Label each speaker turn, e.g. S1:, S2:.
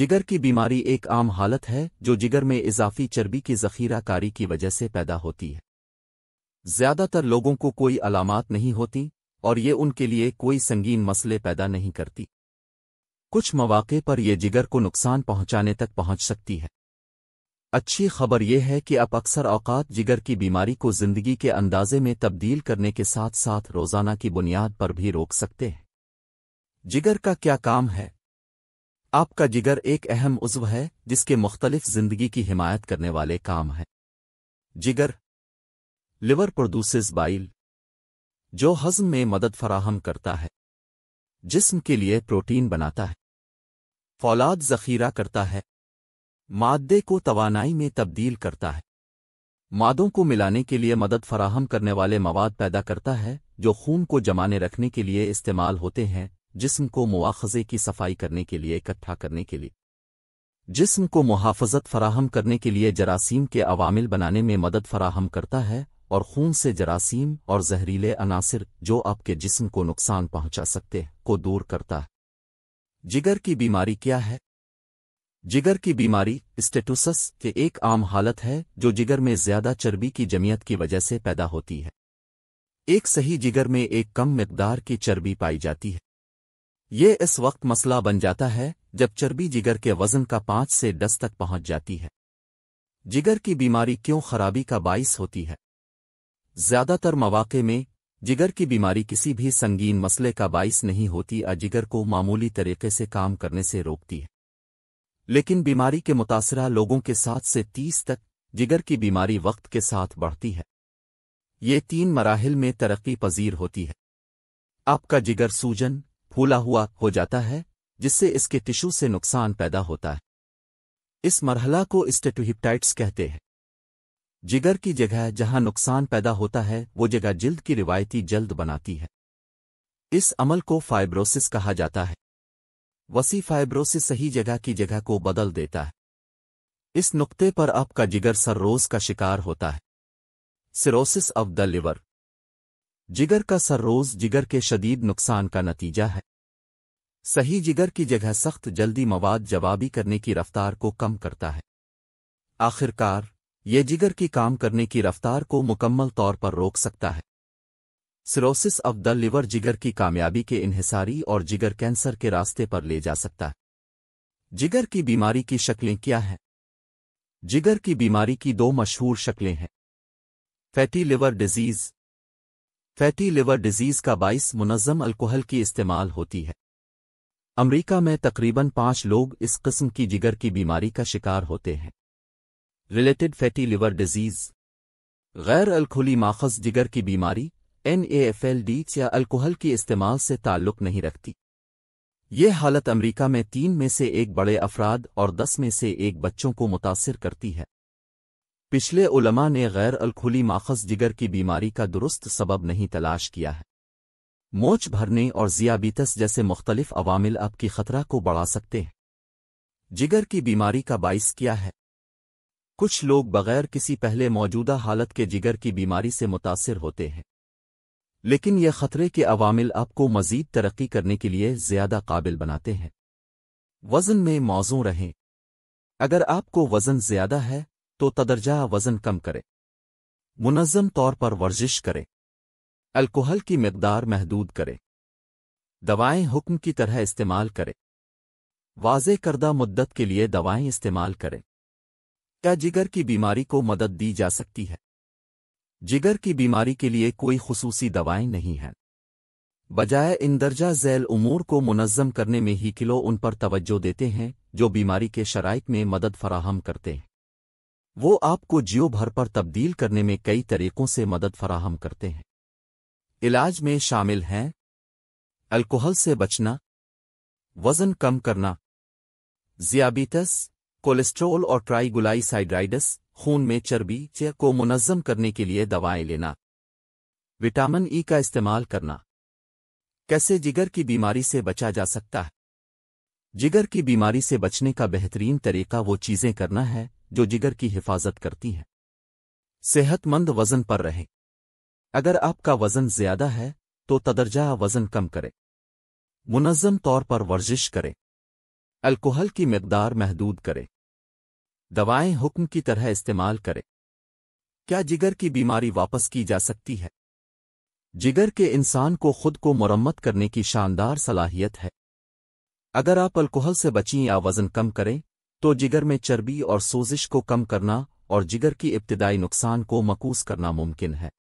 S1: जिगर की बीमारी एक आम हालत है जो जिगर में इजाफी चर्बी की जख़ीरा कारी की वजह से पैदा होती है ज़्यादातर लोगों को कोई अलामत नहीं होती और ये उनके लिए कोई संगीन मसले पैदा नहीं करती कुछ मौाक़े पर यह जिगर को नुकसान पहुंचाने तक पहुंच सकती है अच्छी खबर यह है कि अब अक्सर औकात जिगर की बीमारी को जिंदगी के अंदाजे में तब्दील करने के साथ साथ रोज़ाना की बुनियाद पर भी रोक सकते हैं जिगर का क्या काम है आपका जिगर एक अहम उज्व है जिसके मुख्तलिफ जिंदगी की हिमायत करने वाले काम हैं जिगर लिवर प्रोड्यूसेस बाइल जो हजम में मदद फराहम करता है जिस्म के लिए प्रोटीन बनाता है फौलाद जखीरा करता है मादे को तवानाई में तब्दील करता है मादों को मिलाने के लिए मदद फराहम करने वाले मवाद पैदा करता है जो खून को जमाने रखने के लिए इस्तेमाल होते हैं जिस्म को मुआखजे की सफाई करने के लिए इकट्ठा करने के लिए जिस्म को मुहाफजत फराहम करने के लिए जरासीम के अवामिल बनाने में मदद फराहम करता है और खून से जरासीम और जहरीले अनासर जो आपके जिस्म को नुकसान पहुंचा सकते को दूर करता है जिगर की बीमारी क्या है जिगर की बीमारी स्टेटुसस के एक आम हालत है जो जिगर में ज्यादा चर्बी की जमीयत की वजह से पैदा होती है एक सही जिगर में एक कम मकदार की चर्बी पाई जाती है ये इस वक्त मसला बन जाता है जब चर्बी जिगर के वजन का पांच से दस तक पहुंच जाती है जिगर की बीमारी क्यों खराबी का बाइस होती है ज्यादातर मौाक़े में जिगर की बीमारी किसी भी संगीन मसले का बाइस नहीं होती और जिगर को मामूली तरीके से काम करने से रोकती है लेकिन बीमारी के मुतासरा लोगों के साथ से तीस तक जिगर की बीमारी वक्त के साथ बढ़ती है ये तीन मराहल में तरक्की पजीर होती है आपका जिगर सूजन फूला हुआ हो जाता है जिससे इसके टिश्यू से नुकसान पैदा होता है इस मरहला को स्टेटोहिप्टाइट्स कहते हैं जिगर की जगह जहां नुकसान पैदा होता है वो जगह जिल्द की रिवायती जल्द बनाती है इस अमल को फाइब्रोसिस कहा जाता है वसी फाइब्रोसिस सही जगह की जगह को बदल देता है इस नुक्ते पर आपका जिगर रोज का शिकार होता है सिरोसिस ऑफ द लिवर जिगर का रोज जिगर के शदीद नुकसान का नतीजा है सही जिगर की जगह सख्त जल्दी मवाद जवाबी करने की रफ्तार को कम करता है आखिरकार ये जिगर की काम करने की रफ्तार को मुकम्मल तौर पर रोक सकता है सिरोसिस ऑफ द लिवर जिगर की कामयाबी के इन्हिसारी और जिगर कैंसर के रास्ते पर ले जा सकता है जिगर की बीमारी की शक्लें क्या हैं जिगर की बीमारी की दो मशहूर शक्लें हैं fatty liver disease fatty liver disease का बाइस मुनज़म अल्कोहल की इस्तेमाल होती है अमेरिका में तकरीबन पांच लोग इस किस्म की जिगर की बीमारी का शिकार होते हैं रिलेटेड फैटी लिवर डिजीज गैर अल्खुली माखज जिगर की बीमारी एन या अल्कोहल के इस्तेमाल से ताल्लुक नहीं रखती ये हालत अमरीका में तीन में से एक बड़े अफराद और दस में से एक बच्चों को मुतासर करती है पिछले उलमा ने गैर अलखुली माखज जिगर की बीमारी का दुरुस्त सबब नहीं तलाश किया है मोच भरने और जियाबीतस जैसे मुख्तलिफ अवामिल अब की खतरा को बढ़ा सकते हैं जिगर की बीमारी का बाइस किया है कुछ लोग बगैर किसी पहले मौजूदा हालत के जिगर की बीमारी से मुतासर होते हैं लेकिन यह खतरे के अवामिल आपको मजीद तरक्की करने के लिए ज्यादा काबिल बनाते हैं वजन में मौजू रहें अगर आपको वजन ज्यादा है तो तदर्जा वज़न कम करें मुनज़म तौर पर वर्जिश करें अल्कोहल की मकदार महदूद करें दवाएं हुक्म की तरह इस्तेमाल करें वाज करदा मुद्दत के लिए दवाएं इस्तेमाल करें क्या जिगर की बीमारी को मदद दी जा सकती है जिगर की बीमारी के लिए कोई खसूसी दवाएं नहीं हैं बजाय इन दर्जा झैल उमूर को मुनज़म करने में ही किलो उन पर तवज्जो देते हैं जो बीमारी के शराइ में मदद फराहम करते हैं वो आपको जियो भर पर तब्दील करने में कई तरीकों से मदद फराहम करते हैं इलाज में शामिल हैं अल्कोहल से बचना वजन कम करना जियाबीतस कोलेस्ट्रोल और ट्राइगुलाइसाइड्राइडस खून में चर्बी को मुनज़म करने के लिए दवाएं लेना विटामिन ई का इस्तेमाल करना कैसे जिगर की बीमारी से बचा जा सकता है जिगर की बीमारी से बचने का बेहतरीन तरीका वो चीज़ें करना है जो जिगर की हिफाजत करती हैं सेहतमंद वजन पर रहें अगर आपका वजन ज्यादा है तो तदर्जा वजन कम करें मुनज़म तौर पर वर्जिश करें अल्कोहल की मकदार महदूद करें दवाएं हुक्म की तरह इस्तेमाल करें क्या जिगर की बीमारी वापस की जा सकती है जिगर के इंसान को खुद को मुरम्मत करने की शानदार सलाहियत है अगर आप अल्कोहल से बचें या वजन कम करें तो जिगर में चर्बी और सोजिश को कम करना और जिगर की इब्तदाई नुकसान को मकूस करना मुमकिन है